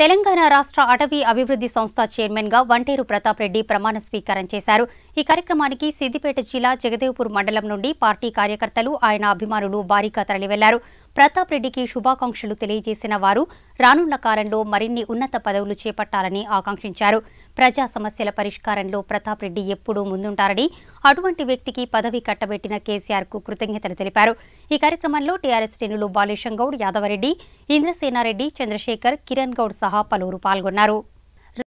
తెలంగాణ రాష్ట్ర అటవీ అభివృద్ధి సంస్థ చైర్మన్ గా వంటేరు ప్రతాప్ రెడ్డి ప్రమాణ స్వీకారం చేశారు ఈ కార్యక్రమానికి సిద్దిపేట జిల్లా జగదేవ్పూర్ మండలం నుండి పార్టీ కార్యకర్తలు ఆయన అభిమానులు భారీగా తరలివెళ్లారు ప్రతాప్ రెడ్డికి శుభాకాంక్షలు తెలియజేసిన వారు రానున్న కాలంలో మరిన్ని ఉన్నత పదవులు చేపట్టాలని ఆకాంక్షించారు ప్రజా సమస్యల పరిష్కారంలో ప్రతాప్ రెడ్డి ఎప్పుడూ ముందుంటారని అటువంటి వ్యక్తికి పదవి కట్టబెట్టిన కేసీఆర్ కు కృతజ్ఞతలు తెలిపారు ఈ కార్యక్రమంలో టీఆర్ఎస్ శ్రేణులు బాలేశం గౌడ్ యాదవరెడ్డి ఇంద్రసేనారెడ్డి చంద్రశేఖర్ కిరణ్ గౌడ్ సహా పలువురు పాల్గొన్నారు